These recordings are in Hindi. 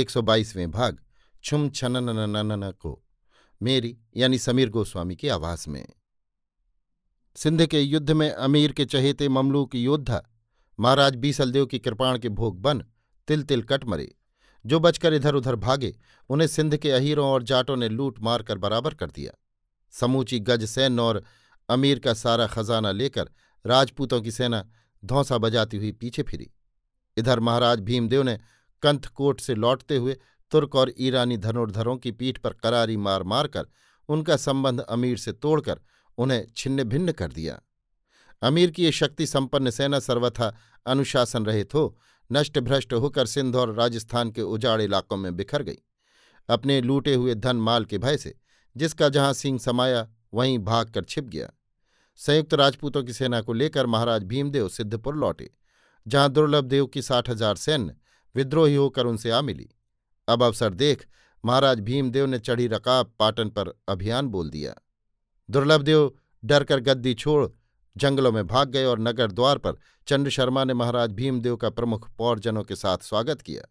एक सौ बाईसवें भाग छुम छन को मेरी यानी समीर गोस्वामी की आवाज में सिंध के युद्ध में अमीर के चहेते ममलूक योद्धा महाराज बीसलदेव की कृपाण के भोग बन तिल तिल कट मरे जो बचकर इधर उधर भागे उन्हें सिंध के अहीरों और जाटों ने लूट मार कर बराबर कर दिया समूची गज सैन्य और अमीर का सारा खजाना लेकर राजपूतों की सेना धौंसा बजाती हुई पीछे फिरी इधर महाराज भीमदेव ने कंथकोट से लौटते हुए तुर्क और ईरानी धनुर्धरों की पीठ पर करारी मार मारकर उनका संबंध अमीर से तोड़कर उन्हें छिन्न भिन्न कर दिया अमीर की ये शक्ति संपन्न सेना सर्वथा अनुशासन रहित हो नष्ट भ्रष्ट होकर सिंध और राजस्थान के उजाड़ इलाकों में बिखर गई अपने लूटे हुए धन माल के भय से जिसका जहां सिंह समाया वहीं भाग कर छिप गया संयुक्त राजपूतों की सेना को लेकर महाराज भीमदेव सिद्धपुर लौटे जहां दुर्लभदेव की साठ हजार सैन्य विद्रोही होकर उनसे आ मिली अब अवसर देख महाराज भीमदेव ने चढ़ी रकाब पाटन पर अभियान बोल दिया दुर्लभदेव डरकर गद्दी छोड़ जंगलों में भाग गए और नगर द्वार पर चंद्र शर्मा ने महाराज भीमदेव का प्रमुख पौरजनों के साथ स्वागत किया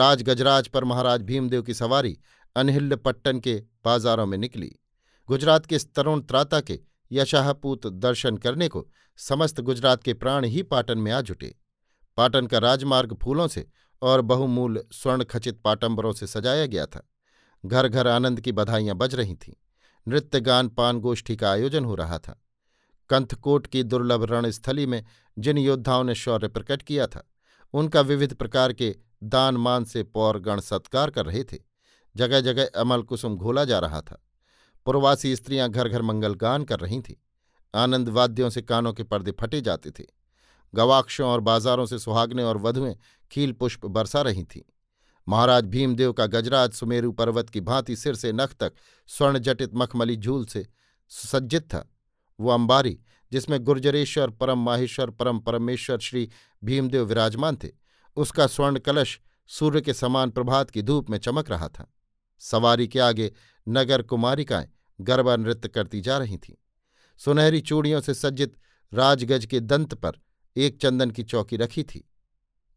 राज गजराज पर महाराज भीमदेव की सवारी पट्टन के बाजारों में निकली गुजरात के तरुण त्राता के यशाहपूत दर्शन करने को समस्त गुजरात के प्राण ही पाटन में आ जुटे पाटन का राजमार्ग फूलों से और बहुमूल स्वर्ण खचित पाटंबरों से सजाया गया था घर घर आनंद की बधाइयां बज रही थीं नृत्य गान पान गोष्ठी का आयोजन हो रहा था कंथकोट की दुर्लभ रणस्थली में जिन योद्धाओं ने शौर्य प्रकट किया था उनका विविध प्रकार के दान मान से पौर गण सत्कार कर रहे थे जगह जगह अमल कुसुम घोला जा रहा था पुरवासी स्त्रियां घर घर मंगल गान कर रही थीं आनंद वाद्यों से कानों के पर्दे फटे जाते थे गवाक्षों और बाजारों से सुहागने और वधुएं खील पुष्प बरसा रही थीं महाराज भीमदेव का गजराज सुमेरु पर्वत की भांति सिर से नख तक स्वर्णजटित मखमली झूल से सुसज्जित था वो अंबारी जिसमें गुर्जरेश्वर परम माहेश्वर परम परमेश्वर श्री भीमदेव विराजमान थे उसका स्वर्ण कलश सूर्य के समान प्रभात की धूप में चमक रहा था सवारी के आगे नगर कुमारिकाएं गरबा नृत्य करती जा रही थीं सुनहरी चूड़ियों से सज्जित राजगज के दंत पर एक चंदन की चौकी रखी थी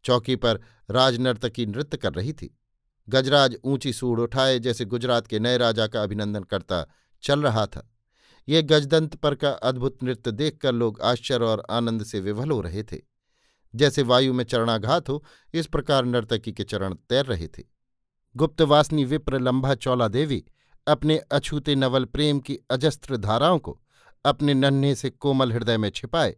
चौकी पर राजनर्तकी नृत्य कर रही थी गजराज ऊंची सूढ़ उठाए जैसे गुजरात के नए राजा का अभिनंदन करता चल रहा था ये गजदंत पर का अद्भुत नृत्य देखकर लोग आश्चर्य और आनंद से विवल हो रहे थे जैसे वायु में चरणाघात हो इस प्रकार नर्तकी के चरण तैर रहे थे गुप्तवासनी विप्र लंबा चौला देवी अपने अछूते नवल प्रेम की अजस्त्र धाराओं को अपने नन्हे से कोमल हृदय में छिपाए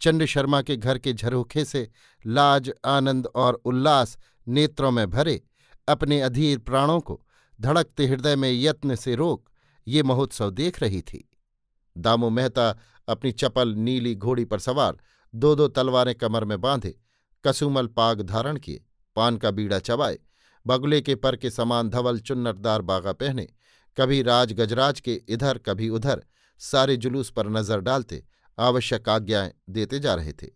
चंड शर्मा के घर के झरोखे से लाज आनंद और उल्लास नेत्रों में भरे अपने अधीर प्राणों को धड़कते हृदय में यत्न से रोक ये महोत्सव देख रही थी दामू मेहता अपनी चपल नीली घोड़ी पर सवार दो दो तलवारें कमर में बांधे कसुमल पाग धारण किए पान का बीड़ा चबाए बगुले के पर के समान धवल चुन्नटदार बागा पहने कभी राज गजराज के इधर कभी उधर सारे जुलूस पर नजर डालते आवश्यक आज्ञाएं देते जा रहे थे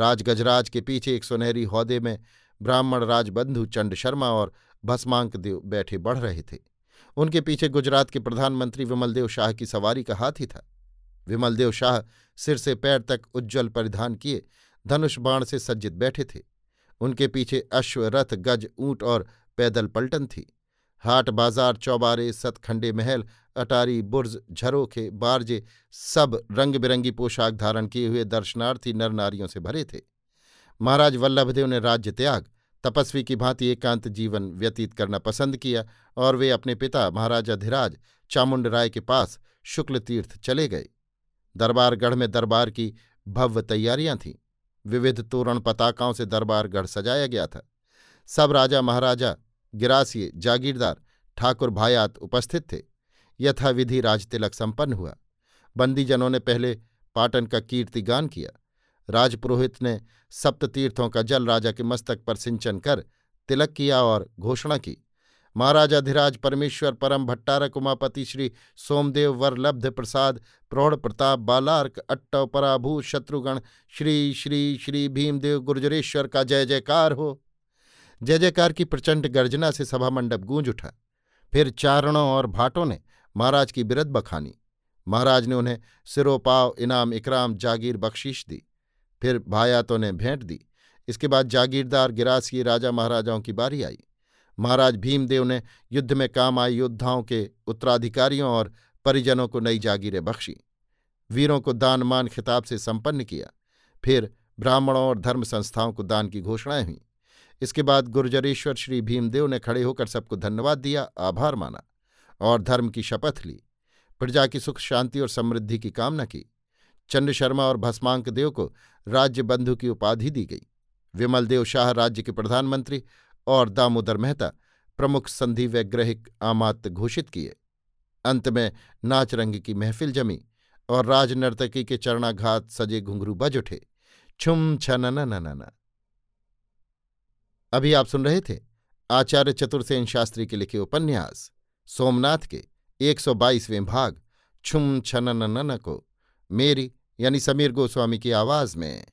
राजगजराज के पीछे एक सुनहरी हौदे में ब्राह्मण राजबंधु चंड शर्मा और भस्मांक देव बैठे बढ़ रहे थे उनके पीछे गुजरात के प्रधानमंत्री विमलदेव शाह की सवारी का हाथी था विमलदेव शाह सिर से पैर तक उज्ज्वल परिधान किए धनुष बाण से सज्जित बैठे थे उनके पीछे अश्वरथ गज ऊंट और पैदल पलटन थी हाट बाजार चौबारे सतखंडे महल अटारी बुर्ज झरोखे बारजे सब रंग बिरंगी पोशाक धारण किए हुए दर्शनार्थी नर नारियों से भरे थे महाराज वल्लभदेव ने राज्य त्याग तपस्वी की भांति एकांत जीवन व्यतीत करना पसंद किया और वे अपने पिता महाराजाधिराज धीराज चामुंड राय के पास शुक्ल तीर्थ चले गए दरबारगढ़ में दरबार की भव्य तैयारियां थीं विविध तोरण पताकाओं से दरबारगढ़ सजाया गया था सब राजा महाराजा गिरासीय जागीरदार ठाकुर भायात उपस्थित थे यथाविधि राजतिलक संपन्न हुआ बंदीजनों ने पहले पाटन का कीर्तिगान किया राजपुरोहित ने सप्ततीर्थों का जल राजा के मस्तक पर सिंचन कर तिलक किया और घोषणा की महाराजाधिराज परमेश्वर परम भट्टारक उमापति श्री सोमदेव वरलब्ध प्रसाद प्रौढ़ प्रताप बालार्क अट्टव पराभू शत्रुगण श्री श्री श्री भीमदेव गुर्जरेश्वर का जय जयकार हो जय जयकार की प्रचंड गर्जना से सभा मंडप गूंज उठा फिर चारणों और भाटों ने महाराज की बिरद बखानी महाराज ने उन्हें सिरोपाव इनाम इकराम जागीर बख्शीश दी फिर भायातों ने भेंट दी इसके बाद जागीरदार गिरासी राजा महाराजाओं की बारी आई महाराज भीमदेव ने युद्ध में काम आए योद्धाओं के उत्तराधिकारियों और परिजनों को नई जागीरें बख्शी वीरों को दान मान खिताब से संपन्न किया फिर ब्राह्मणों और धर्म संस्थाओं को दान की घोषणाएं हुईं इसके बाद गुर्जरेश्वर श्री भीमदेव ने खड़े होकर सबको धन्यवाद दिया आभार माना और धर्म की शपथ ली प्रजा की सुख शांति और समृद्धि की कामना की चंद्र शर्मा और भस्मांक देव को राज्य बंधु की उपाधि दी गई विमल देव शाह राज्य के प्रधानमंत्री और दामोदर मेहता प्रमुख संधि वैग्रहिक आमात घोषित किए अंत में नाचरंग की महफिल जमी और राजनर्तकी के चरणाघात सजे घुंघरू बज उठे छुम छ न न अभी आप सुन रहे थे आचार्य चतुर्सेन शास्त्री के लिखे उपन्यास सोमनाथ के 122वें भाग छुम छन को मेरी यानी समीर गोस्वामी की आवाज में